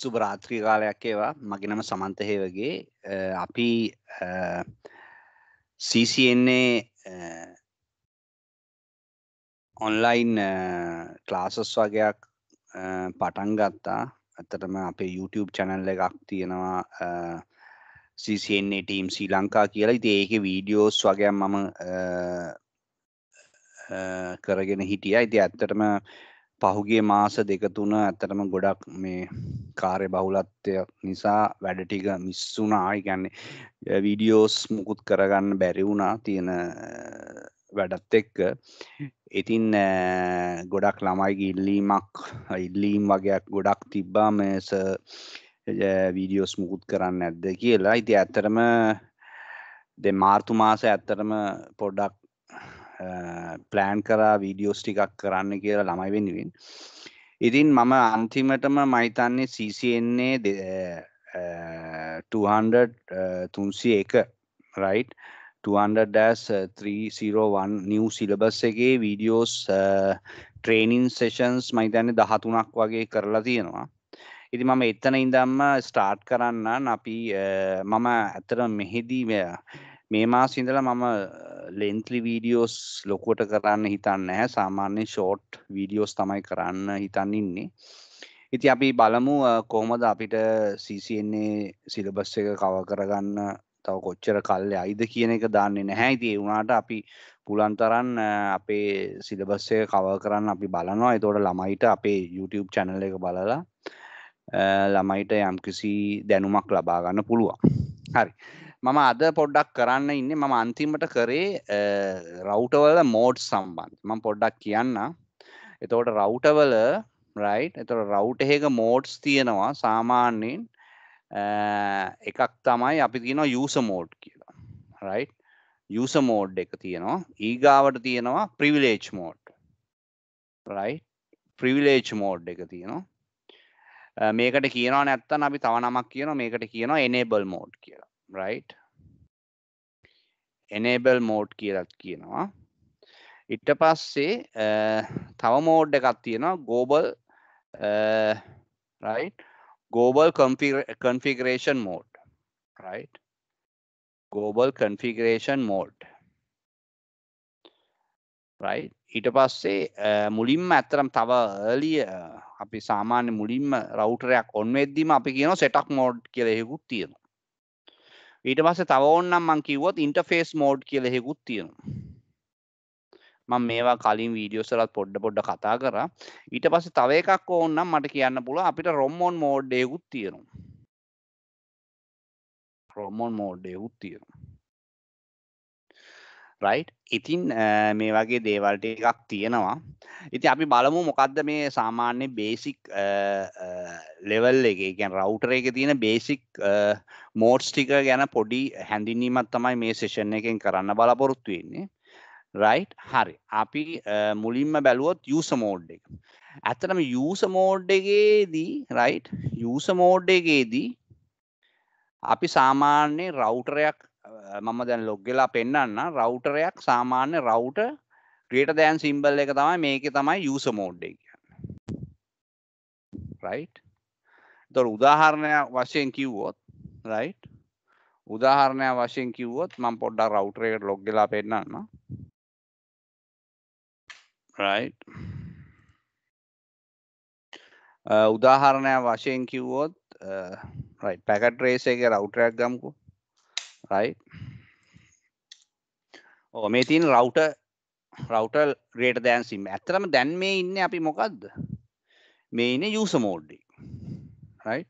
සුබ රාත්‍රී කාලයක් ඒවා මගෙනම සමන්තහේ වගේ අපි සීසින්නේ ඔන්ලයින් ක්ලාසස් වගේයක් පටන් ගත්තා ඇතටම අපේ YouTube චැනල් එකක් තියෙනවා CCNA ටීම් ශ්‍රී ලංකා කියලා ඉතින් ඒකේ වීඩියෝස් වගේ මම කරගෙන හිටියා ඉතින් ඇත්තටම පහුගේ මාස දෙක තුන ඇත්තටම ගොඩක් මේ කාර්ය බහුලත්වය නිසා වැඩ ටික මිස් වුණා. ඒ කියන්නේ වීඩියෝස් මුකුත් කරගන්න බැරි වුණා තියෙන වැඩත් එක්ක. ඉතින් ගොඩක් ළමයිගේ ඉල්ලීමක් ඉල්ලීම් වගේක් ගොඩක් තිබ්බා මේ වීඩියෝස් මුකුත් කරන්න නැද්ද කියලා. ඉතින් ඇත්තටම දෙ මාර්තු මාසය ඇත්තටම පොඩ්ඩක් ප්ලෑන් කරා වීඩියෝස් ටිකක් කරන්න කියලා ළමයි වෙනුවෙන් ඉතින් මම අන්තිමටම මහිතන්නේ CCන්නේ 200 තුන්සිය එක රයිට් 200-301 නිව් සිලබස් එකේ වීඩියෝස් ට්‍රේනින් සෙෂන්ස් මහිතන්නේ දහතුනක් වගේ කරලා තියෙනවා ඉති මම එතන ඉඳම්ම ස්ටාර්ට් කරන්න අපි මම ඇතර මෙහෙදී මේ මාස ඉඳලා මම ලෙන්ත්‍රි වීඩියෝස් ලොකුවට කරන්න හිතන්න නැහැ සාමාන්‍ය ෂෝට් වීඩියෝස් තමයි කරන්න හිතන්න ඉන්නේ ඉති අපි බලමු කොහොමද අපිට සීසින්නේ සිලබස් එක කව කරගන්න තව කොච්චර කල්ලෙ අයිද කියන එක දාන්නේ නැහැ ඉති වුණාට අපි පුලන්තරන් අපේ සිලබස්සය කව කරන්න අපි බලනවා එතෝට ළමයිට අපේ YouTube චැනල එක බලලා ළමයිට යම්කිසි දැනුමක් ලබාගන්න පුළුවන් හරි මම අද පොඩ්ඩක් කරන්න ඉන්න මම අන්තිමට කරේ රවටවල මෝඩ් සම්බන්ධ මම පොඩ්ඩක් කියන්න එතවට රවටවල රයි් එතට රවට් එහෙක මෝඩ්ස් තියෙනවා සාමාන්‍යයෙන් එකක් තමයි අපි තියෙන යස මෝඩ් කියලා රයි් යස මෝඩ් එක තියෙනවා ඊගාවට තියෙනවා ප්‍රිවිලේච් මෝඩ් රයි ප්‍රිවිලේච් මෝඩ් එක තියෙනවා මේකට කියනවා නැත්තන් අපි තව නමක් කියන මේකට කියනවා එනේබල් මෝඩ් කියලා right enable mode කියලා කියනවා ඊට පස්සේ තව මෝඩ් එකක් තියෙනවා global right global configuration mode right global configuration mode right ඊට පස්සේ මුලින්ම ඇත්තරම් තව earlier අපි සාමාන්‍ය මුලින්ම රවුටරයක් ඔන් වෙද්දිම අපි කියනවා setup mode කියලා එකකුත් තියෙනවා ඊට පස්සේ තව ඕන්නම් මං කිව්වොත් ඉන්ටර්ෆේස් මෝඩ් කියලා එකකුත් තියෙනවා. මම මේවා කලින් වීඩියෝස් වලත් පොඩ පොඩ කතා කරා. ඊට පස්සේ තව එකක් ඕන්නම් මට කියන්න පුළුවන් අපිට ROM on මෝඩ් එකකුත් තියෙනවා. ROM on මෝඩ් එකකුත් තියෙනවා. රයිට් ඉතින් මේ වගේ දේවල්ට එකක් තියෙනවා ඉති අපි බලමු මොකක්ද මේ සාමාන්‍ය බේසික් ලෙවල් එක ගැන් රවටර එක තියෙන බේසික් මෝඩ්ස් ටික ගැන පොඩි හැඳිනීමත් තමයි මේ සේෂන් එකෙන් කරන්න බලපොරොත්තු වෙන්නේ රයිට් හරි අපි මුලින්ම බැලුවොත් යස මෝඩ් එක ඇත්තනම යස මෝඩ් එකේදී රයිට් යස මෝඩ් එකේදී අපි සාමාන්‍ය රවටරයක් මම දැන් ලොග්ගලා පෙන්න්න රවටරයක් සාමාන්‍ය රවුට ක්‍රියට දෑන් සිම්බල් එක තමයි මේක තමයි යුස මෝඩ්ඩ කියන්න රයි් තොර උදාහරණය වශයෙන් කිව්වොත් රයි් උදාහරණය වශයෙන් කිව්වොත් මම පොඩ්ඩා රවටරයකට ලොග්ගලා පෙන්න්න රයි් උදාහරණය වශයෙන් කිව්වොත් රයි් පැකට් රේසේගේ රවටරයක් ගම්කු රයි් ඕ මේ තින් රවුට රවටල් ග්‍රේට දෑන්සිම් ඇතරම දැන් මේ ඉන්න අපි මොකක්ද මේ ඉන්න යස මෝඩ්ඩි රයි්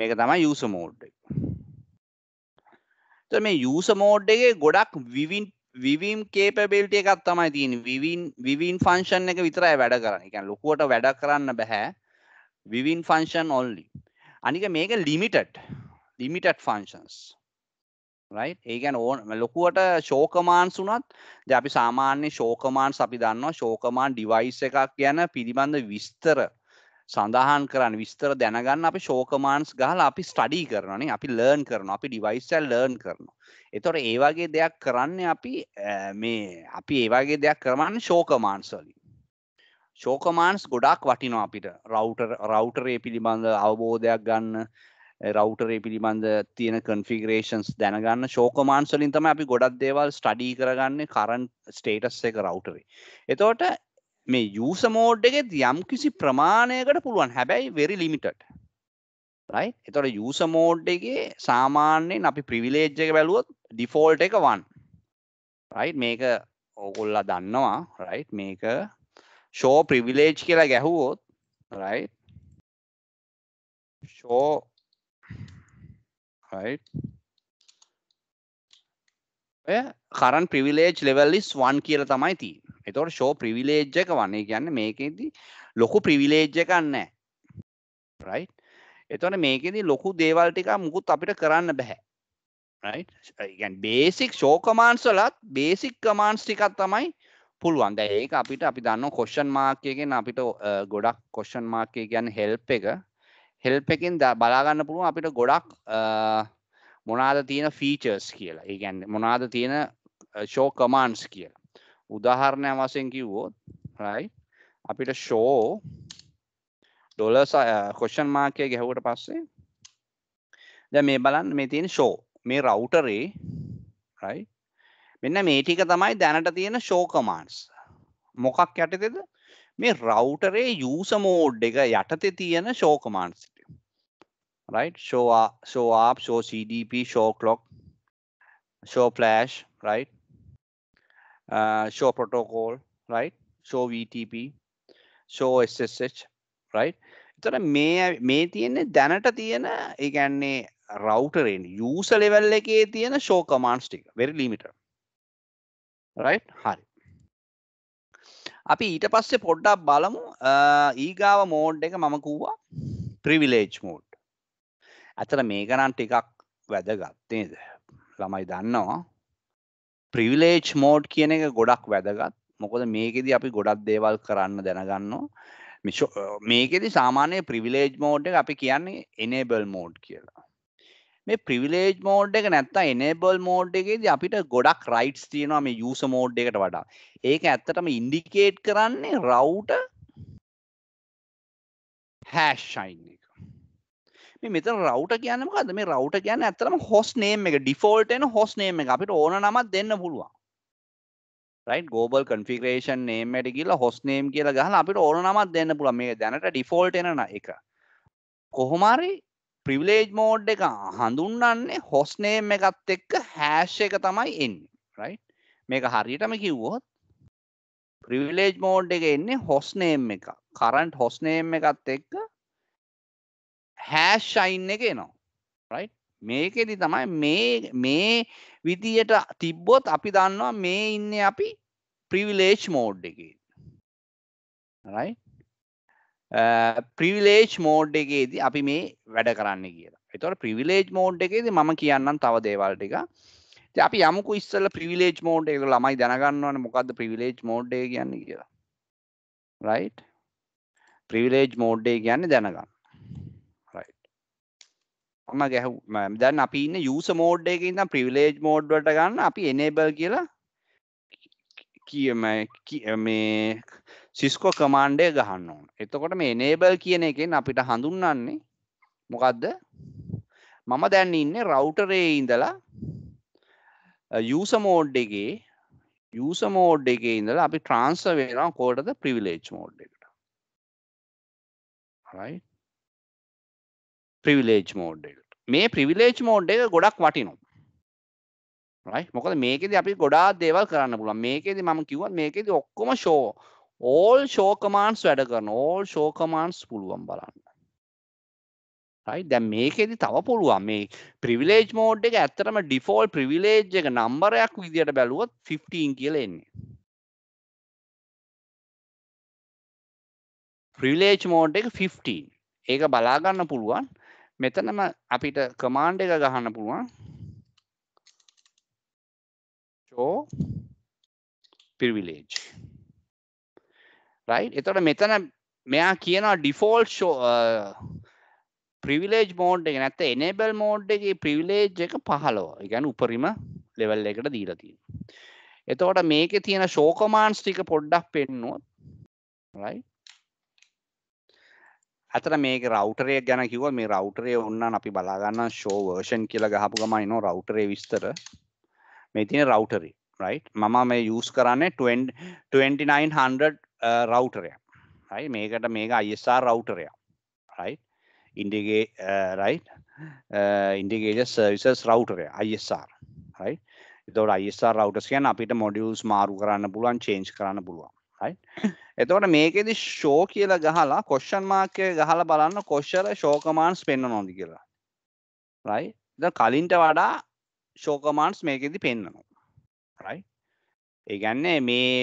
මේක තමයි යස මෝඩ්ඩ මේ යස මෝඩ්ඩගේ ගොඩක් විවින් විවීම් කේපබිල්ට එකත් තමයි තියෙන විවින් විවින් ෆංශන් එක විතරයි වැඩ කරන්න එක ලොකුවට වැඩ කරන්න බැහැ විවින් ෆංශන් ඔල්ලි අනික මේක ලිමිටඩ් ලිමිටඩ් ෆංශන්ස් රයි් ඒගැන ඕන ලොකුවට ශෝකමාන්ස් වනත් ද අපි සාමාන්‍ය ශෝකමාන් අපි දන්නවා ශෝකමාන් ඩිවයිස් එකක් ගැන පිළිබඳ විස්තර සඳහන් කරන්න විස්තර දැනගන්න අපි ශෝකමාන්ස් ගහල අපි ස්ටඩී කරනනේ අපි ලර්න් කරන අපි ඩිවයිස්සල් ලර්න් කරන එතොට ඒවාගේ දෙයක් කරන්න අපි මේ අපි ඒවාගේ දෙයක් කරමන්න ශෝකමාන්ස්වලින් ශෝකමාන්ස් ගොඩක් වටිනවා අපිට රවටර් රවටරේ පිළිබඳ අවබෝධයක් ගන්න රවටරේ පිළිබඳ තියෙන කන්ෆිගරේෂන්ස් දැනගන්න ශෝකමාන්සලින් තම අපි ගොඩක් දේවල් ස්ටඩී කරගන්න කරන් ස්ටේටස් එක රවටරේ. එතවට මේ යස මෝඩ් එකෙත් යම් කිසි ප්‍රමාණයකට පුළුවන් හැබැයි වෙරි ලිමිටට රයි එතොට යස මෝඩ් එකගේ සාමාන්‍යයෙන් අපි ප්‍රවිලේජ් එක බැලුවොත් ඩිෆෝල්ට් එක වන් රයි මේක ඕගොල්ලා දන්නවා රයි මේක ෂෝ ප්‍රවිලේජ් කියලා ගැහුවෝත් රයි ෂෝ ඔය කරන් ප්‍රවිලේජ් ලෙවල්ලිස් වන් කියල තමයි ති එතවට ෂෝ ප්‍රවිලේජ් එක වන්නේ කියන්න මේකෙදී ලොකු ප්‍රවිලේජ්ජ කන්න රයි එතන මේකෙදී ලොකු දේවල් ටික මුකුත් අපිට කරන්න බැහැ බේසික් ෂෝකමාන්සලත් බේසික් කමාන්ස් ටිකත් තමයි පුළුවන් දැ ඒක අපිට අපි දන්න කොෂන් මාර්කයගෙන් අපිට ගොඩක් කොෂන් මාර්කය ගැන් හෙල්ප් එක හෙල්ප එකෙන් බලාගන්න පුළුවන් අපිට ගොඩක් මොනාද තියෙන ෆීචර්ස් කියලා ඒගැන් මොනාද තියෙන ෂෝ කමාන්ස් කියලා උදාහරණය වසයෙන් කිව්වෝත් රයි අපිට ෂෝ ඩොල කොෂන් මාකය ගැහවට පස්සේ ද මේ බලන් මේ තියෙන ෂෝ මේ රවටරේ රයි මෙන්න මේ ටික තමයි දැනට තියෙන ෂෝ කමාන්ස් මොකක් යටතෙද මේ රවටරේ යූස මෝඩ් එක යටතේ තියෙන ෂෝකමාන්ස් right? Show, uh, show up, show CDP, show clock, show flash, right? Uh, show protocol, right? Show VTP, show SSH, right? එතර මේ මේ තියෙන්නේ දැනට තියෙන ඒ කියන්නේ රවුටරෙන් යූස ලෙවල් එකේ තියෙන ෂෝ කමාන්ඩ්ස් ටික very limited right හරි අපි ඊට පස්සේ පොඩ්ඩක් බලමු uh, ඊගාව මෝඩ් එක මම කිව්වා privilege mode ඇතර මේකනම් ටිකක් වැදගත්තේද ළමයි දන්නවා ප්‍රවිලේජ් මෝඩ් කියන එක ගොඩක් වැදගත් මොකොද මේකෙද අපි ගොඩක් දේවල් කරන්න දැනගන්නවා මේකෙදි සාමාන්‍ය ප්‍රවිලේජ් මෝඩ් එක අපි කියන්නේ එනේබල් මෝඩ් කියලා මේ ප්‍රවිලේජ් මෝඩ් එක නැත්ත එනේබල් මෝඩ් එකේද අපිට ගොඩක් රයිට්ස් තියෙනවා මේ යස මෝඩ් එකට වඩා ඒක ඇත්තටම ඉන්ඩිකේට් කරන්නේ රවුට හැෂ්ෂයින් එක මෙත රවට කියන්නමකද මේ රවට කියන්න ඇතරම හොස් නේම් එක ඩිෆෝල්ටන හොස් නේම් එක අපිට ඕන නමත් දෙන්න පුළුවන් රයිට ගෝබල් කන්ෆිග්‍රේෂන් නේමට කියලා හොස් නේම් කියලා ගහල අපිට ඕන නමත් දෙන්න පුළ මේ දැනට ඩිෆෝල්ටන එක කොහොමරි ප්‍රිවිලේජ් මෝඩ් එක හඳුන්නන්නේ හොස් නේම් එකත් එක්ක හෑෂ් එක තමයි එන්න රයි් මේක හරියටම කිව්වොත් ප්‍රිවිලේජ් මෝඩ් එක එන්නේ හොස් නේම් එක කරන්ට් හොස් නේම් එකත් එක්ක හෑෂයින් එක එනවා රයි් මේකෙදි තමයි මේ මේ විදියට තිබ්බොත් අපි දන්නවා මේ ඉන්න අපි ප්‍රිවිලේජ් මෝඩ් එක රයි ප්‍රිවිලේජ් මෝඩ් එකේදී අපි මේ වැඩ කරන්න කියලා එතවට ප්‍රිවිලේජ් මෝඩ් එකේද මම කියන්නම් තව දේවල් ටික අපි යමුකු ඉස්සල ප්‍රිවිලේජ් මෝඩ් එක ළමයි දැනගන්නවන මොකක්ද ප්‍රිවිලේජ් මෝඩ්ඩේ කියන්නේ කියලා රයි් ප්‍රිවිලේජ් මෝඩ්ඩේ කියන්නේ දැනගන්න ම ගැහ දැන් අපි ඉන්න යස මෝඩ්ඩයක ඉඳම් ප්‍රිවිලේජ් මෝඩ්වට ගන්න අපි එනේබල් කියලා කියම මේ සිස්කෝ කමාන්්ඩය ගහන්න ඕන එතකොට මේ එනේබල් කියන එකෙන් අපිට හඳුන්නන්නේ මොකක්ද මම දැන් ඉන්න රවටරේ ඉඳලා යස මෝඩ්ඩගේ යස මෝඩ් එක ඉඳලා අපි ට්‍රන්ස වේලා කෝටද ප්‍රිවිලේජ් මෝඩ් එකට ප්‍රිවිලේජ් මෝඩ් එක මේ ප්‍රවිලේජ් මෝඩ් එක ගොඩක් වටිනවා මොකද මේකෙද අපි ගොඩා දේවල් කරන්න පුළුවන් මේකෙද මම කිවත් මේකෙද ඔක්කොම ෂෝ ඕල් ෂෝකමාන්ස් වැඩ කරන ඕල් ෂෝකමාන්ස් පුළුවන් බලන්න රයි දැ මේකෙදි තව පුළුවන් මේ ප්‍රවිලේජ් මෝඩ් එක ඇත්තරම ඩිෆෝල් ප්‍රවිලේජ් එක නම්බරයක් විදියට බැලුවත් 15 කියල එන්නේ ප්‍රවිලේජ් මෝඩ් එක 15 ඒක බලාගන්න පුළුවන් මෙතනම අපිට කමාන්්ඩ එක ගහන්න පුළුවන් චෝ පිරිවිලේජ් රයි එතොට මෙතන මෙයා කියනවා ඩිෆෝල් ෂෝ ප්‍රවිලේජ් මෝඩ් එක නැත්ත එනබල් මෝඩ් එක ප්‍රවිලේජ් එක පහලෝ ගැන උපරිම ලෙවල් එකට දීලතිී එතවට මේක තියෙන ශෝකමාන්ස් ටික පොඩ්ඩක් පෙන්නුවත් රයි ඇතර මේක රවටරය ගැන කිව මේ රවටරේ ඔන්නන් අපි බලාගන්න ශෝවර්ෂන් කියල ගහපු ගමයි නො රවටරේ විස්තර මේ තින රවටරි රයි් මම මේ යස් කරන්නේ 2900 රවටරය රයි මේකට මේක අයිසා රවටරය රයි ඉන්ඩගේ රයි ඉන්ඩිගේජ සර්විසස් රවටරය අයිසාර් රයි එතවට අයිසා රවටස් කියන අපිට මොඩියල්ස් මාරු කරන්න පුළුවන් චේන්ච් කරන්න පුළුවන් රයි එතකොට මේකෙදි ෂෝ කියලා ගහලා කොස්්ෂන් මාර්කය ගහලා බලන්න කොස්්ෂර ශෝකමාන්ස් පෙන්න්න නොද කියලා රයි ද කලින්ට වඩා ශෝකමාන්ස් මේකෙදි පෙන්න්නනවා රයි ඒගැන්නේ මේ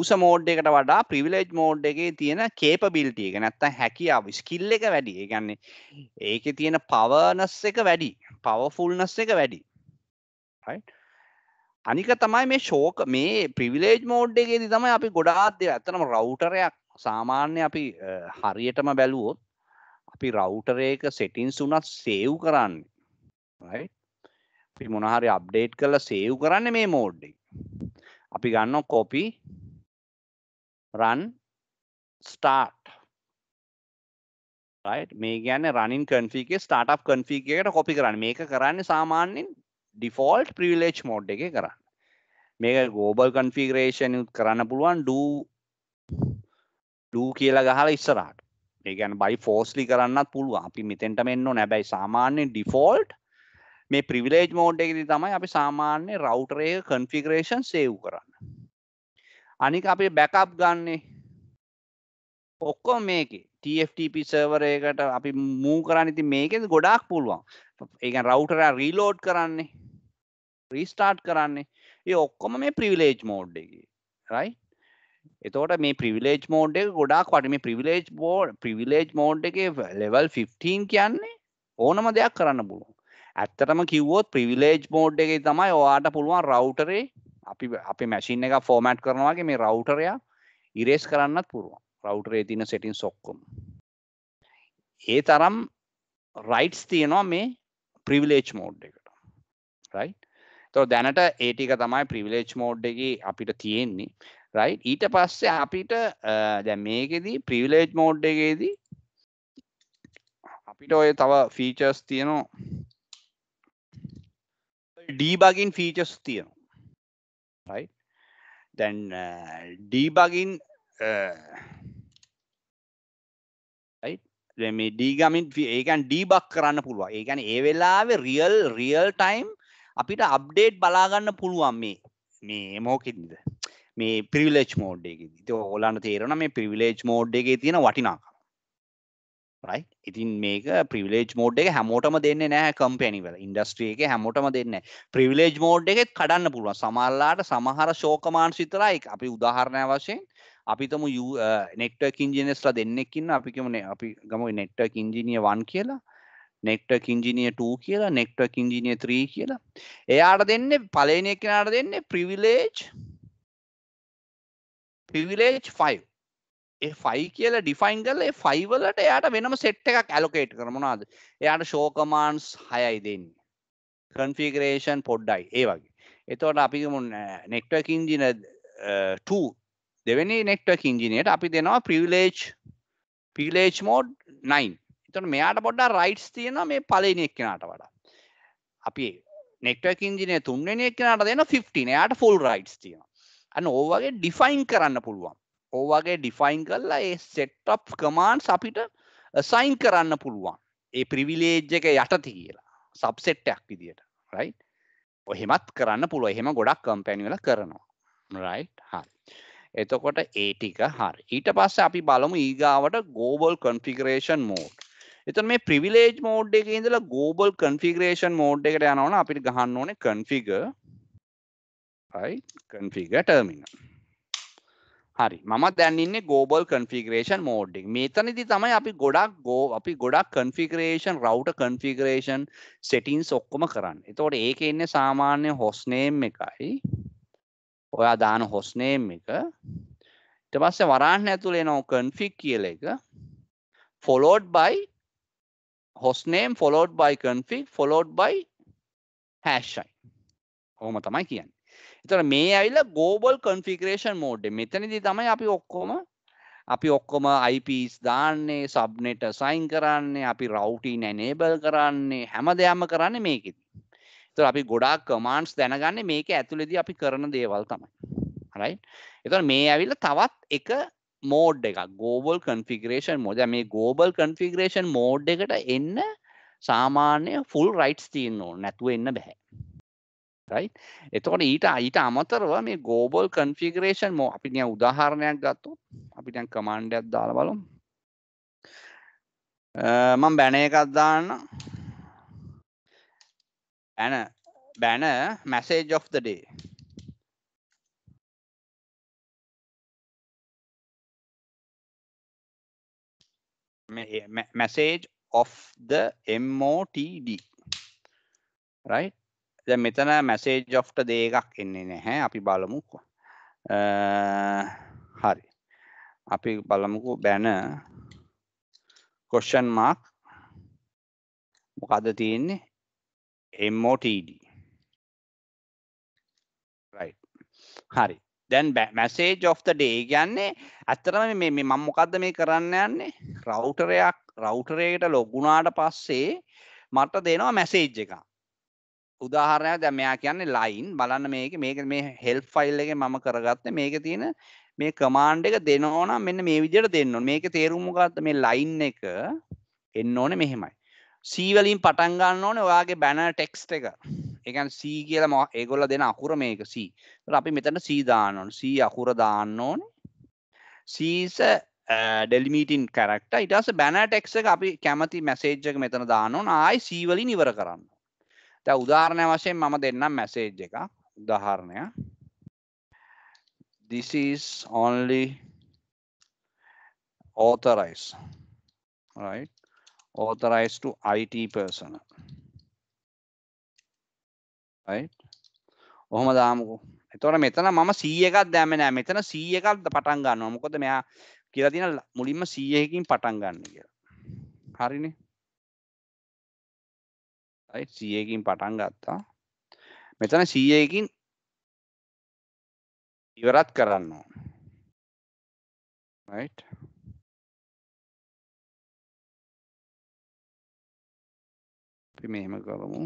යස මෝඩ් එකට වඩා ප්‍රිවිලේජ් මෝඩ් එකේ තියෙන කේප බිල්ටිය එක නැත්ත හැකියාව ස්කිල් එක වැඩි ඒගන්නේ ඒක තියෙන පවනස් එක වැඩි පවෆුල්නස් එක වැඩි අනික තමයි මේ ශෝක මේ ප්‍රිවිලේජ් මෝඩ්ඩගේදී තමයි අපි ගොඩාත් දෙ ඇතනම රවටරයක් සාමාන්‍ය අපි හරියටම බැලුවොත් අපි රවටරේක සෙටින්ස් වනත් සේව් කරන්නේ අපි මොනහරි අප්ඩේට් කරලා සේව් කරන්න මේ මෝඩ්ඩි අපි ගන්න කොපි රන් ස්ටාට් මේ ගැන රනින් කන්ෆිගේ ස්ටාට් කන්ෆිගේට කොපි කරන්න මේක කරන්න සාමාන්‍යෙන් ඩිෆෝල්ට් ප්‍රවිලේච් මෝඩ් එක කරන්න මේක ගෝබල් කන්ෆිගරේෂන් යුත් කරන්න පුළුවන් ඩූ ඩූ කියලා ගහල ඉස්සරහට ඒගැන බයි ෆෝස්ලි කරන්නත් පුළුව අපි මෙතෙන්ට මෙන්න නැබැයි සාමාන්‍ය ඩිෆෝල්ට් මේ ප්‍රවිලේජ් මෝඩ් එකෙදි තමයි අපි සාමාන්‍ය රවටරය කන්ෆිගරේෂන් සේව් කරන්න අනික අපේ බැකප් ගන්නේ ඔක්කෝ මේක TFTP සර්වරයකට අපි මූ කරන්න ඉතින් මේකෙද ගොඩාක් පුළුවන් ඒකන් රවටරයා රීලෝඩ් කරන්නේ රීස්ටාර්ට් කරන්නේ ඒ ඔක්කොම මේ ප්‍රිවිලේජ් මෝඩ් එක රයි එතෝට මේ ප්‍රිවිලේජ් මෝඩ් එක ගොඩාක් වට මේ ප්‍රිවිලේජ් බෝඩ් ප්‍රිවිලේජ් මෝඩ් එක ලෙවල් 15 කියන්නේ ඕනම දෙයක් කරන්න පුළුවන් ඇත්තටම කිව්වොත් ප්‍රිවිලේජ් මෝඩ් එකේ තමයි ඔයාට පුළුවන් රවුටරේ අපි අපි මැෂින් එක ෆෝමැට් කරනවාගේ මේ රවුටරයා ඉරේස් කරන්නත් පුළුවන් රවුටරේ තියෙන සෙටින්ස් ඔක්කොම ඒ තරම් රයිට්ස් තියෙනවා මේ ප්‍රිවිලේජ් මෝඩ් එකට රයිට් තො දැනට ඒටික තමයි ප්‍රිවිලේච් මෝඩ්ඩකි අපිට තියෙන්නේ රයි ඊට පස්සේ අපිට දැ මේකෙදී ප්‍රිවිලේජ් මෝඩ්ඩගේදී අපිට ඔය තව ෆීචර්ස් තියනවා ඩීබගින් ෆීචස් තියනවා දැන් ඩීබගින් මේ ඩීගමින් ඒකන් ඩීබක් කරන්න පුළුව ඒකැන ඒ වෙලාව රියල් රියල් ටයිම් අපිට අප්ඩේට් බලාගන්න පුළුවන් මේ මේ මෝකින්ද මේ පිවිලේච් මෝඩ්ඩේ ති ඕලාන්න තේරන මේ පිවිලේච් මෝඩ්ඩගේ තියෙන වටිනාකම් රයි ඉතින් මේක ප්‍රිවිලේජ් මෝඩ් එක හැමෝටම දෙන්න නෑ කම්පැනිවල ඉන්ඩස්ට්‍රියක හැමෝටම දෙන්න ප්‍රිවිලේජ් මෝඩ් එකෙත් කඩන්න පුළුව සමල්ලාට සමහර ශෝකමාන් සිතරයි අපි උදාහරණය වශයෙන් අපිතම නෙක්ටර් ඉංජිනෙස්ලා දෙන්නෙක්කින්න අපිකමන අපි ගම නෙට්ටර් ඉංජිනිය වන් කියලා නෙක්ටක් ඉංජිනිය 2 කියලා නෙක්ටක් ඉංජිනිය 3 කියලා එයාට දෙන්න පලේනය කෙනට දෙන්න ප්‍රිවිලේජ් පිවිලේජ් 5 ඒ ෆයි කියලා ඩිෆයින් කල ෆයි වලට එයාට වෙනම සෙට් එකක් ඇලොකේට් කරමනාද එයාට ෂෝකමාන්ස් හයයි දෙන්න කන්ෆිගරේෂන් පොඩ්ඩයි ඒ වගේ එතවට අපිම නෙක්ටක් ඉංජින 2 දෙවැනි නෙක්ටක් ඉංජිනයට අපි දෙනවා ප්‍රිවිලේජ් පිවිලේජ් මෝඩ් 9 එතන මෙයාට පොඩ්ඩා රයිට්ස් තියෙනවා මේ පළවෙනි එක්කෙනාට වඩා. අපි නෙට්වර්ක් ඉංජිනේර තුන්වෙනි එක්කෙනාට දෙනවා 15. එයාට ෆුල් රයිට්ස් තියෙනවා. අන්න ඕ වගේ ඩිෆයින් කරන්න පුළුවන්. ඕ වගේ ඩිෆයින් කරලා ඒ සෙට් අප් කමාන්ඩ්ස් අපිට සයින් කරන්න පුළුවන්. ඒ ප්‍රිවිලේජ් එක යටතේ කියලා. සබ්සෙට් එකක් විදියට. රයිට්? ඔහෙමත් කරන්න පුළුව එහෙම ගොඩක් කම්පැනිවල කරනවා රයි් හරි එතකොට ඒටික හරි ඊට පස්ස අපි බලමු ඊගාවට ගෝබල් කොන්ෆිගරේෂන් මෝඩ් එතන මේ ප්‍රිවිලේජ් මෝඩ් එක ඉඳලා ගෝබල් කන්ෆිගරේෂන් මෝඩ් එකට යනවන අපිට ගහන්න ඕනේ කන්ෆිග කන්ෆිග ටර්මිනල් හරි මම දැන්න්නේ ගෝබල් කන්ෆිගරේෂන් මෝඩ්ඩික් මේතනදි තමයි අපි ගොඩක් ගෝ අපි ගොඩක් කන්ෆිගරේෂන් රවට කන්ෆිගරේෂන් සෙටින් සොක්කොම කරන්න එතවට ඒක එන්න සාමාන්‍ය හොස්නේම් එකයි ඔයා දාන හොස්නේම් එක ට පස්ස වරාන්න ඇතුළේ නෝ කන්ෆික් කියල එක ෆොලෝඩ් බයි host name followed by config followed by hash i. කොහොම තමයි කියන්නේ. එතකොට මේ ඇවිල්ලා global configuration mode මෙතනදී තමයි අපි ඔක්කොම අපි ඔක්කොම IPs දාන්නේ subnet assign කරන්නේ අපි routing enable කරන්නේ හැම දෙයක්ම කරන්නේ මේකෙදි. එතකොට අපි ගොඩාක් commands දැනගන්නේ මේක ඇතුළේදී අපි කරන දේවල් තමයි. right එතකොට මේ ඇවිල්ලා තවත් එක මෝඩ් එකක් ගෝබල් කන්ෆිගරේෂන් මොද මේ ගෝබල් කන්ෆිගරේෂන් මෝඩ් එකට එන්න සාමාන්‍ය ෆුල් රයිට්ස් තියන්න ඕන නැතුව එන්න බැහැ එතකොට ඊට අයිට අමතරව මේ ගෝබල් කන්ෆිගරේෂන් මෝ අපි නිය උදාහරණයක් ගත්තු අපිටන් කමන්්ඩයක් දාල බලු මං බැන එකත් දාන්න ඇන banner message of the day Eh, message of the MOTD right දැන් මෙතන message of the එකක් එන්නේ නැහැ අපි බලමුකෝ හරි අපි බලමුකෝ බැන question mark මොකද තියෙන්නේ MOTD right හරි දැන් මැසේජ් of the day කියන්නේ ඇත්තටම මේ මේ මම මොකද්ද මේ කරන්න යන්නේ රවුටරයක් රවුටරයකට ලොග් වුණාට පස්සේ මට දෙනවා මැසේජ් එකක් උදාහරණයක් දැන් මෙයා කියන්නේ line බලන්න මේක මේක මේ help file එකේ මම කරගත්තේ මේකේ තියෙන මේ command එක දෙනවා නම් මෙන්න මේ විදිහට දෙන්න ඕනේ මේකේ තේරුම මොකද්ද මේ line එක එන්න ඕනේ මෙහෙමයි C වලින් පටන් ගන්න ඕනේ ඔයාගේ banner text එක එකන් සී කියලම ඒගොල්ල දෙන අකුර මේක සී අපි මෙතන සීදාන ඕන සී අකුර දාන්න ඕන සීස ඩෙලිමීටින් කරක්ට ඉටස බැනටෙක්ස අපි කැමති මැසේජ්ජක මෙතන දානොන් ආයි සීවලි නිවර කරන්න ත උදාරණය වශයෙන් මම දෙන්නම් මැසේජ් එක උදාහරණය this is only authorized right authorized to IT personnel ඔහොම දාමුකු එතොට මෙතන මම සීය එකක් දැම නෑ මෙතන සීය එකක් පටන් ගන්න මොකොද මෙයා කියලා තින මුලින්ම සීයකින් පටන් ගන්න කියලා හරිනේ සීයකින් පටන් ගත්තා මෙතන සීයකින් ඉවරත් කරන්න right අපි මෙහෙම කරමු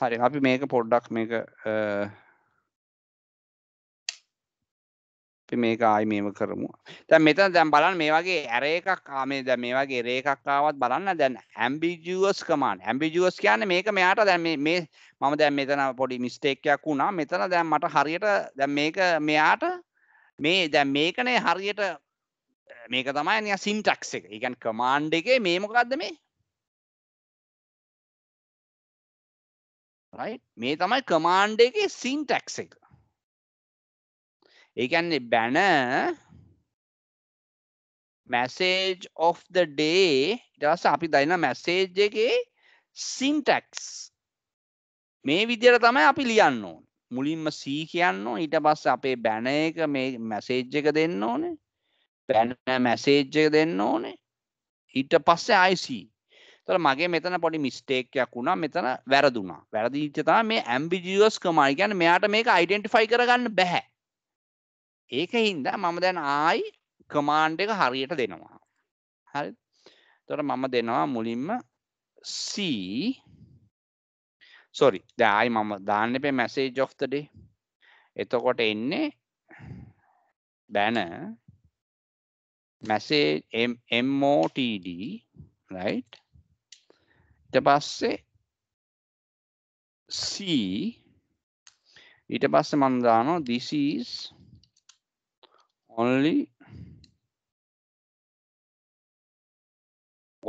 හරි අපි මේක පොඩ්ඩක් මේක මේක ආයි මේම කරමු දැන් මෙතන දැන් බලන්න මේ වගේ ඇරේ එකක් මේ දැන් මේ වගේ රේ එකක් ආවත් බලන්න දැන් ඇම්බිජුවස් කමාන්ඩ් ඇම්බිජුවස් කියන්නේ මේක මෙයාට දැන් මේ මේ මම දැන් මෙතන පොඩි මිස්ටේක් එකක් වුණා මෙතන දැන් මට හරියට දැන් මේක මෙයාට මේ දැන් මේකනේ හරියට මේක තමයි නිකන් සින්ටැක්ස් එක. ඒ කියන්නේ කමාන්ඩ් එකේ මේ මොකද්ද මේ මේ තමයි කමාන්්ඩ එක සින්ටැක්ස එක ඒකන්නේ banner message of the day ඉටවස අපි දන්න මැසේජ් එක සින්ටැක්ස් මේ විදිර තමයි අපි ලියන්න ඕන මුලින්ම සී කියන්න ඊට පස්ස අපේ බැන එක මේ මැසේජ් එක දෙන්න ඕනේ බැන මැසේජ් එක දෙන්න ඕනේ ඊට පස්සේ අයිසිී තොර මගේ මෙතන පොඩි මිස්ටේක්යක් වුණා මෙතන වැරදුනා වැරදිචතා මේ ඇම්බිජියස් කමයි ගැන මෙයාට මේක අයිඩෙන්ටිෆයි කරගන්න බැහැ ඒක හින්දා මම දැන් ආයි කමාන්්ඩ එක හරියට දෙනවා හරි තොර මම දෙනවා මුලින්ම සී සොරි දෑයි මම දාන්න පේ මැසේ ජොෆ්තඩේ එතකොට එන්නේ බැන මැසේ MOTD right ඊට පස්සේ C ඊට පස්සේ මම දානවා this is only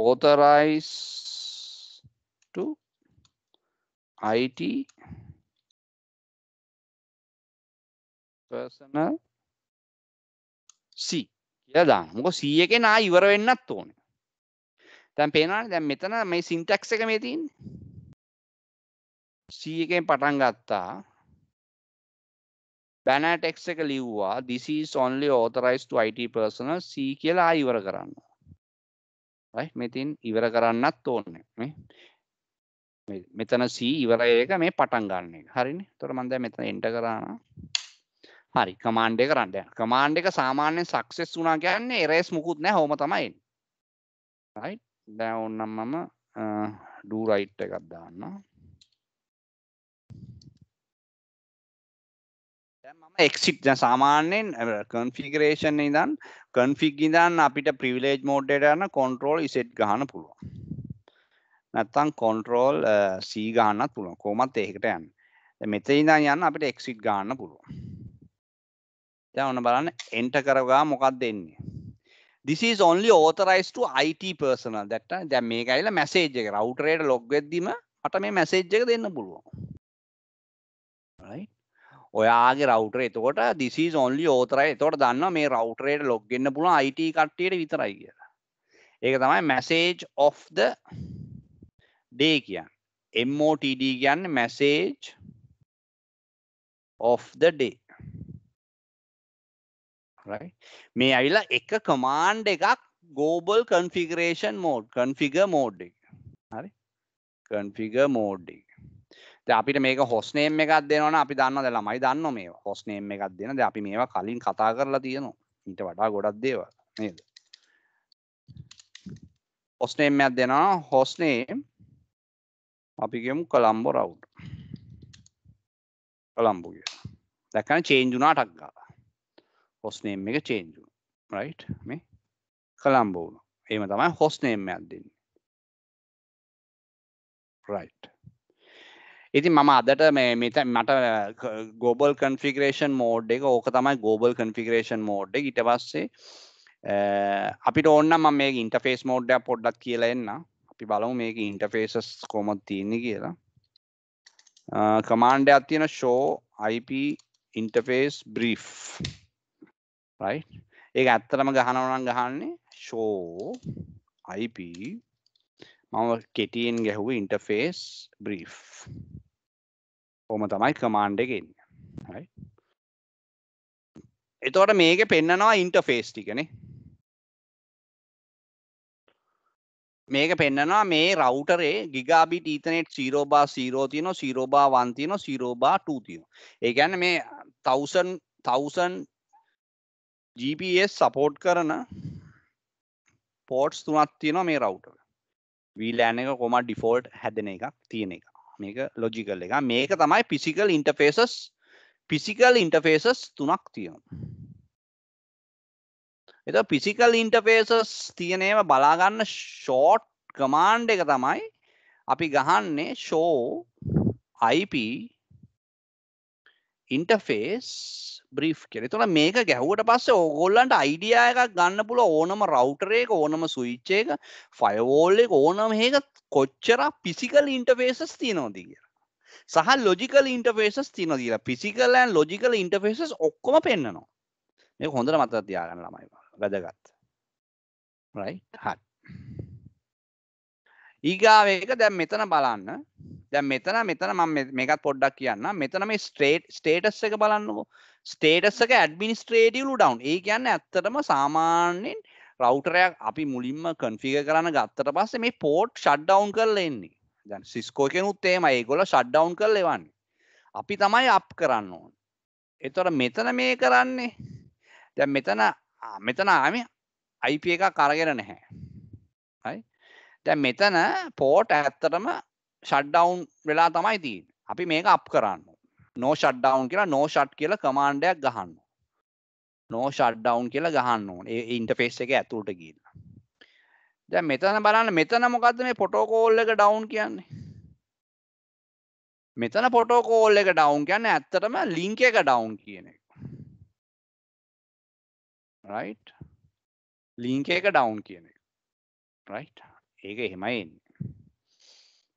authorized to IT personal C කියලා දාන්න. මොකද C එකේ නා ඉවර වෙන්නත් ඕනේ. තැන් පේනවාන දැන් මෙතන මේ සින්ටැක්ස එක මේ තින් සීකෙන් පටන් ගත්තා බැනටෙක් එක ලිව්වා දිසි සොන්ලි ඕතරයිස්තු අයිට පර්සන සී කියලා ඉවර කරන්න මෙතින් ඉවර කරන්නත් ඕන්න මෙතන සී ඉවරයක මේ පටන් ගන්න හරිනි තොර මන්ද මෙතන එන්ට කරන්න හරි කමාන්්ඩ කරන්න කමාන්්ඩ එක සාමාන්‍යෙන් සක්සෙස් වුනා කියන්නේ එරේස් මුකුත් නෑ හොම තමයින් right දැන් ඕන්නම් මම do right එකක් දාන්න එක්සිට් සාමාන්‍යයෙන් කන්ෆිගරේෂන් ඉදන් කන්ෆිග් ඉදන් අපිට ප්‍රිවිලේජ් මෝඩ් එකට යන කන්ට්‍රෝල් ඉසෙට් ගන්න පුළුවන්. නැත්තම් කන්ට්‍රෝල් C ගන්න පුළුවන්. කොහොමද ඒකට යන්නේ? දැන් මෙතන ඉඳන් යන්න අපිට එක්සිට් ගන්න පුළුවන්. දැන් ඔන්න බලන්න එන්ටර් කරගා මොකක්ද එන්නේ? this is only authorized to IT personnel. That time දැන් මේක ඇවිල්ලා message එක router එකට log වෙද්දිම මට මේ message එක දෙන්න පුළුවන්. right? ඔයාගේ router එතකොට this is only authorized. එතකොට දන්නවා මේ router එකට log වෙන්න පුළුවන් IT කට්ටියට විතරයි කියලා. ඒක තමයි message of the day කියන්නේ. MOTD කියන්නේ message of the day. මේ ඇවිල්ලා එක කමාන්්ඩ එකක් global configuration mode config mode හරි කන්ෆිග මෝඩ් අපිට මේක හොස්නේම් එකක් දෙනවන අපි දන්න ළමයි දන්න මේ හොස්නේම් එකක් දෙනද අපි මේවා කලින් කතා කරලා තියෙනවා ඊට වඩා ගොඩක් දේව නේද හොස්නේම්යක් දෙනවා හොස්නේම් අපි ගෙමු කොළම්බෝ රවුට් කොළම්බෝ කියලා. දැක්කම චේන්ජ් වුණාටක් ගා. හොස්නේම් එක චේන්ජු රයිට් මේ කළම්බෝන ඒම තමයි හොස්නේම් ඇදදින්න රයිට් ඉති මම අදට මේ මෙත මට ගෝබල් කන්ෆිගරේෂන් මෝඩ් එක ඕක තමයි ගෝබල් කන්ෆිගරේෂන් මෝඩ් එක ඉට පස්සේ අපිට ඕන්න ම මේ ඉන්ටෆේස් මෝඩ්ඩයක් පොඩ්ඩක් කියලා එන්න අපි බලමු මේක ඉන්ටෆේසස් කොමත් තියන්නේ කියලා කමාන්්ඩයක් තියෙන ෂෝ IP ඉන්ටෆේස් බ්‍රීෆ් රයි ඒ ඇත්තටම ගහනවනම් ගහන්නේ ෂෝ IP මම කෙටියෙන් ගැහුව ඉන්ටෆේස් බ්‍රී ඕම තමයි කමාන්්ඩ එකන්න හයි එතවට මේක පෙන්න්නනවා ඉන්ටෆේස් ටිකනේ මේක පෙන්න්නනවා මේ රවටරේ ගිගාබි ටීතනෙට් සීරෝබා සීරෝතියන සීරෝබා වන්තියන සීරෝබා ටූතියන ඒගැන්න මේ තවසන් තවසන් GPS සපෝට් කරන පෝට්ස් තුනත් තියෙනවා මේ රවටර වීලෑන එක කොම ඩිෆෝල්ට් හැදෙන එකක් තියෙන එක මේක ලොජිකල් එක මේක තමයි පිසිකල් ඉන්ටෆේසස් පිසිකල් ඉන්ටෆේසස් තුනක් තියෙනවා එත පිසිකල් ඉන්ටෆේසස් තියනේම බලාගන්න ෂෝට් කමාන්්ඩ එක තමයි අපි ගහන්නේ ෂෝ IP ඉන්ටෆේස් බ්‍රීෆ් කෙන තුළ මේක ගැහුවට පස්සේ ඕගොල්ලන්ට අයිඩියා එකක් ගන්න පුල ඕනම රවටරේක ඕනම සුවිච්චේක ෆයවෝල්ලෙක ඕනම ඒක කොච්චර පිසිකල් ඉන්ටෆේසස් තියනෝදී කිය සහ ලොජිකල් ඉන්ටෆේසස් තියන දීලා පිසිකල්ලන් ලොජිකල් ඉන්ටෆේසස් ඔක්කොම පෙන්න්නනවා මේ හොඳර මතත් තියාගන්න ළමයි වැදගත් රයි හත් ඊගාවේක දැම් මෙතන බලන්න දැ මෙතන මෙතන ම මේකත් පොඩ්ඩක් කියන්න මෙතන මේ ස්ටේට් ස්ටේටස් එක බලන්නකෝ ස්ටේටස්සක ඇඩමිනිස්ට්‍රේටියලු ඩවන් ඒ කියන්න ඇත්තටම සාමාන්‍යෙන් රවටරයක් අපි මුලින්ම කන්ෆිග කරන්න ගත්තට පස්සේ මේ පෝට් ෂඩ්ඩවන් කරලෙන්නේ දැන් සිස්කෝකෙනුත් ඒම ඒගොල ෂඩ්ඩවන් කරලෙවන්න අපි තමයි අප් කරන්න ඕන එතොට මෙතන මේ කරන්නේ දැ මෙතන මෙතන ආම අයිප එක කරගෙන නැහැ දැ මෙතන පෝට් ඇත්තටම ෂඩ්ඩවුන් වෙලා තමයි තින් අපි මේක අප් කරන්න නෝ ෂඩ්ඩවුන් කියලා නෝ ෂට් කියල කමාන්්ඩයක් ගහන්න නෝ ෂඩ්ඩවුන් කියලා ගහන්න ඕන ඒ ඉන්ටෆේස් එක ඇතුළට ගිල්ල දැ මෙතන බලන්න මෙතන මොකක්ද මේ පොටෝකෝල්ල එක ඩවුන් කියන්නේ මෙතන පොටෝකෝල් එක ඩවුන් කියන්න ඇත්තටම ලිංක එක ඩවුන් කියන එක රයිට් ලිංක එක ඩවුන් කියන එක රයිට් ඒක එහෙමයි එන්නේ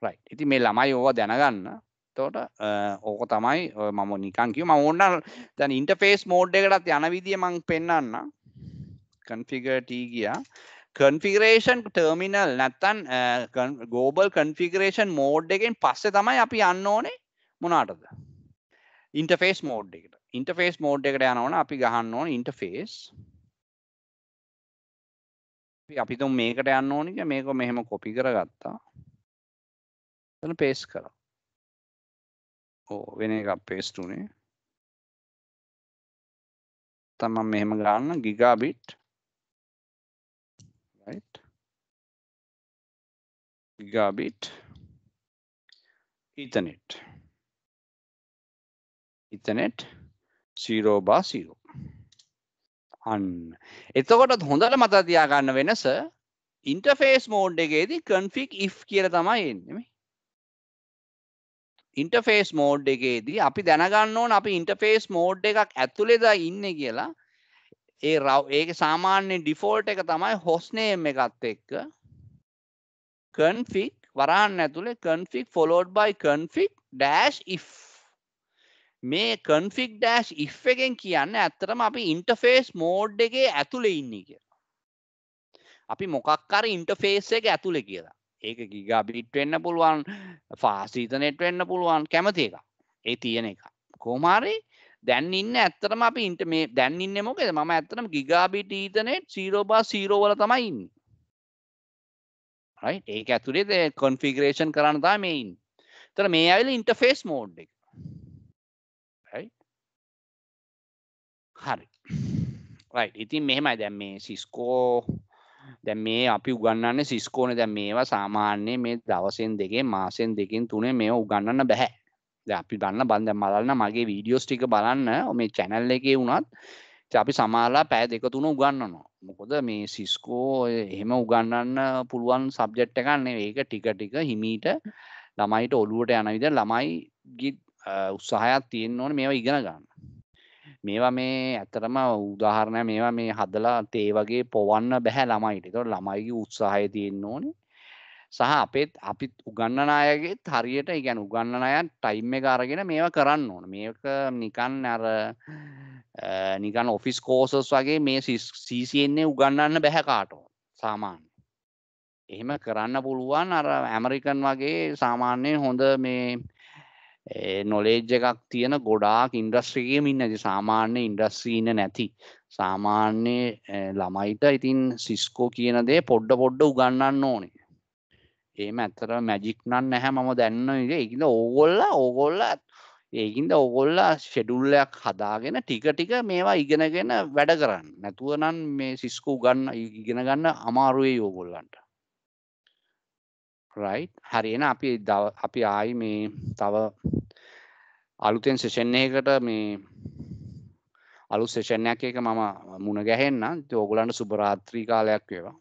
රයි ඉති මේ ළමයි ඕව දැනගන්න තෝට ඕක තමයි මම නිකංකිව ම ඕන්න දැන් ඉන්ටෆේස් මෝඩ් එකටත් යන විදිිය මං පෙන්න්න කන්ෆිගටී ගියා කන්ෆිගරේෂන් ටර්මිනල් නැත්තන් ගෝබල් කන්ෆිගරේෂන් මෝඩ් එකෙන් පස්සේ තමයි අපි යන්න ඕනේ මොනාටද ඉන්ටෆේස් මෝඩ් එකට ඉන්ටෆේස් මෝඩ් එකට යනවන අපි ගහන්න ඕන ඉන්ටෆේස් අපි තුම් මේකට යන්න ඕනික මේක මෙහෙම කොපි කරගත්තා තන පේස් කර ඕ වෙන එකක් පේස්ටුනේ තමන් මෙහෙම ගන්න ගිගාබිට් ගිගාබිට් ඉතනෙට් ඉතනෙට් සීරෝ බා සීරෝ අන්න එතකොටත් හොඳට මත තියාගන්න වෙනස ඉන්ටෆේස් මෝඩ් එකේදී කන්ෆික් ඉ් කියල තමයි එන්නෙමේ ඉන්ටෆේස් මෝඩ් එකේදී අපි දැනගන්න ඕන අපි ඉන්ටෆේස් මෝඩ් එකක් ඇතුළෙද ඉන්න කියලා ඒ රව් ඒක සාමාන්‍ය ඩිෆෝල්ට් එක තමයි හොස්නේම් එකත් එක්ක කන්ෆික් වරහන් ඇතුළේ config followed by config dash if මේ කන්ෆික් ඩෑෂ් ඉ් එකෙන් කියන්න ඇත්තරම අපි ඉන්ටෆේස් මෝඩ් එකේ ඇතුළෙ ඉන්නේ කියලා අපි මොකක්කර ඉන්ටෆේස් එක ඇතුළෙ කියලා ඒක ගිගා බිට් වෙන්න පුළුවන් ෆාසීතනෙට් වෙන්න පුළුවන් කැමති එක ඒ තියෙන එක කෝමාරි දැන් ඉන්න ඇත්තටම අපි ඉන්ට මේ දැන් ඉන්න මොකද මම ඇත්තටම ගිගාබිට ඊතනෙට් සීරෝබා සීරෝවල තමයි ඉන්න රයිට් ඒක ඇතුලේ කොන්ෆිගරේෂන් කරන්න තමයි මේ ඉන්නේ. ඒතර මේ ඇවිල්ලා ඉන්ටර්ෆේස් මෝඩ් එක. රයිට්. හරි. රයිට්. ඉතින් මෙහෙමයි දැන් මේ Cisco දැ මේ අපි උගන්නන්න සිස්කෝන දැ මේවා සාමාන්‍යය මේ දවසෙන් දෙගේ මාසෙන් දෙකින් තුනේ මේ උගන්නන්න බැහැ ද අපි ගන්න බන්ධ මලන්න මගේ වීඩියෝස් ටික බලන්න මේ චැනල් එකේ වුණත් අපි සමාලා පෑ දෙක තුන උගන්නනවා මොකොද මේ සිස්කෝ එහෙම උගන්නන්න පුළුවන් සබ්ජෙට් එකන්නේ ඒක ටික ටික හිමීට ළමයිට ඔලුවට යන විද ළමයි ගිත් උත්සාහයක් තියෙන් ඕන මේවා ඉගෙන ගන්න මේවා මේ ඇතරම උදාහරණය මේවා මේ හදලා තේ වගේ පොවන්න බැහැ ළමයිට තො ළමයිගේ උත්සාහය තියෙන්න්න ඕනේ සහ අපේත් අපිත් උගන්නනායගේත් හරියට ඉගැන උගන්නනයන් ටයිම් එක අරගෙන මේවා කරන්න ඕන මේක නිකන් අර නිකන් ඔෆිස් කෝසස් වගේ මේ සීසියෙන්නේ උගන්නන්න බැහැකාටෝ සාමාන්‍ය එහෙම කරන්න පුළුවන් අර ඇමරිකන් වගේ සාමාන්‍යයෙන් හොඳ මේ නොලේජ් eh, එකක් තියෙන ගොඩාක් ඉන්ඩස්ට්‍රියකම ඉන්න සාමාන්‍ය ඉන්ඩස්්‍රීන නැති සාමාන්‍ය eh, ළමයිට ඉතින් සිස්කෝ කියන දේ පොඩ්ඩ පොඩ්ඩ උගන්නන්න ඕනේ ඒම ඇත්තර මැජික්නන් නැහැ මම දැන්න ඒකිද ඕගොල්ල ඕගොල්ල ඒකින්ද ඔගොල්ල ෂෙඩුල්ලයක් හදාගෙන ටික ටික මේවා ඉගෙනගෙන වැඩ කරන්න නැතුවනන් මේ සිස්කෝ ගන්න ඉගෙන ගන්න අමාරුවේ යෝගොල්ලන්ට රයි් හරින අපි අපි ආයි මේ තව අලුතෙන් සෙෂන් එකකට මේ අලු සේෂණයක් එක මම මුණ ගැහෙන්න්න ඕගොලන්ට සුභරාත්‍රී කාලයක් වේවා